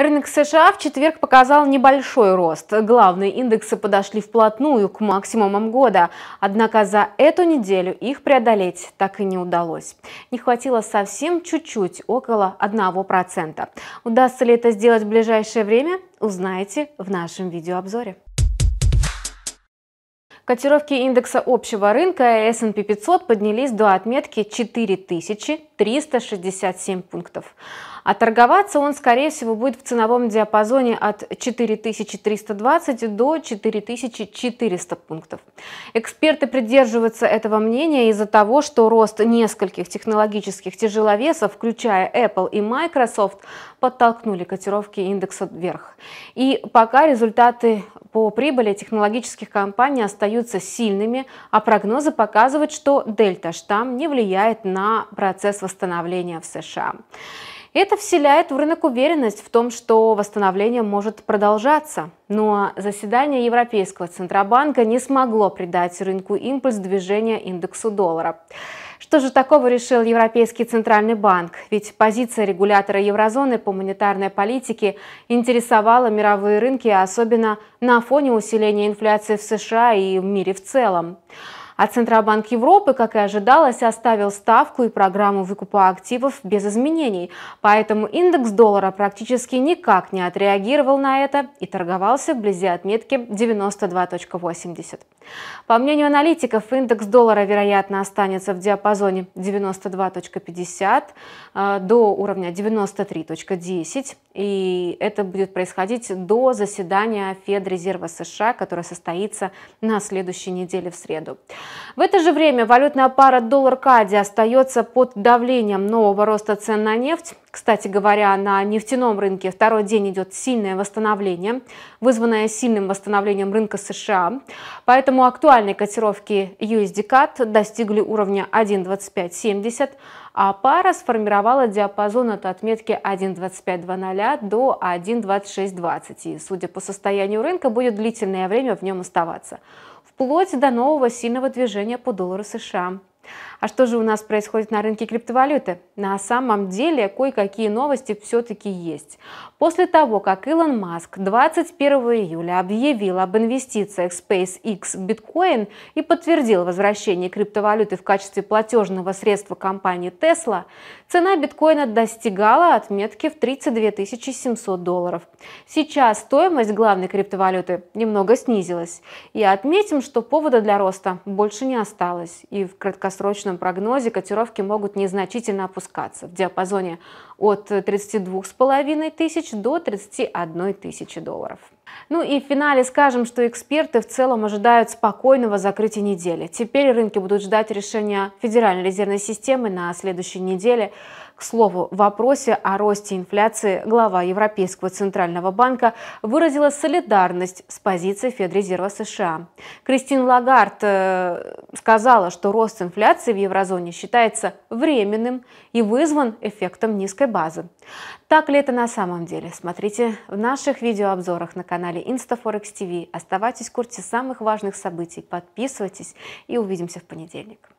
Рынок США в четверг показал небольшой рост. Главные индексы подошли вплотную к максимумам года. Однако за эту неделю их преодолеть так и не удалось. Не хватило совсем чуть-чуть, около 1%. Удастся ли это сделать в ближайшее время, узнаете в нашем видеообзоре. Котировки индекса общего рынка S&P 500 поднялись до отметки 4000 367 пунктов. А торговаться он, скорее всего, будет в ценовом диапазоне от 4320 до 4400 пунктов. Эксперты придерживаются этого мнения из-за того, что рост нескольких технологических тяжеловесов, включая Apple и Microsoft, подтолкнули котировки индекса вверх. И пока результаты по прибыли технологических компаний остаются сильными, а прогнозы показывают, что дельта-штамм не влияет на процесс восстановления восстановления в США. Это вселяет в рынок уверенность в том, что восстановление может продолжаться. Но заседание Европейского Центробанка не смогло придать рынку импульс движения индексу доллара. Что же такого решил Европейский Центральный банк? Ведь позиция регулятора еврозоны по монетарной политике интересовала мировые рынки, особенно на фоне усиления инфляции в США и в мире в целом. А Центробанк Европы, как и ожидалось, оставил ставку и программу выкупа активов без изменений. Поэтому индекс доллара практически никак не отреагировал на это и торговался вблизи отметки 92.80. По мнению аналитиков, индекс доллара, вероятно, останется в диапазоне 92.50 э, до уровня 93.10. И это будет происходить до заседания Федрезерва США, которое состоится на следующей неделе в среду. В это же время валютная пара доллар-кади остается под давлением нового роста цен на нефть. Кстати говоря, на нефтяном рынке второй день идет сильное восстановление, вызванное сильным восстановлением рынка США. Поэтому актуальные котировки usd достигли уровня 1.2570, а пара сформировала диапазон от отметки 1.2500 до 1.2620. И, судя по состоянию рынка, будет длительное время в нем оставаться вплоть до нового сильного движения по доллару США. А что же у нас происходит на рынке криптовалюты? На самом деле кое-какие новости все-таки есть. После того, как Илон Маск 21 июля объявил об инвестициях SpaceX биткоин и подтвердил возвращение криптовалюты в качестве платежного средства компании Tesla, цена биткоина достигала отметки в 32 700 долларов. Сейчас стоимость главной криптовалюты немного снизилась. И отметим, что повода для роста больше не осталось. И в краткосрочном краткосрочном прогнозе котировки могут незначительно опускаться в диапазоне от 32,5 тысяч до 31 тысячи долларов. Ну и в финале скажем, что эксперты в целом ожидают спокойного закрытия недели. Теперь рынки будут ждать решения Федеральной резервной системы на следующей неделе. К слову, в вопросе о росте инфляции глава Европейского центрального банка выразила солидарность с позицией Федрезерва США. Кристин Лагард э, сказала, что рост инфляции в еврозоне считается временным и вызван эффектом низкой базы. Так ли это на самом деле? Смотрите в наших видеообзорах на канале канале InstaForex TV. Оставайтесь в курсе самых важных событий, подписывайтесь и увидимся в понедельник.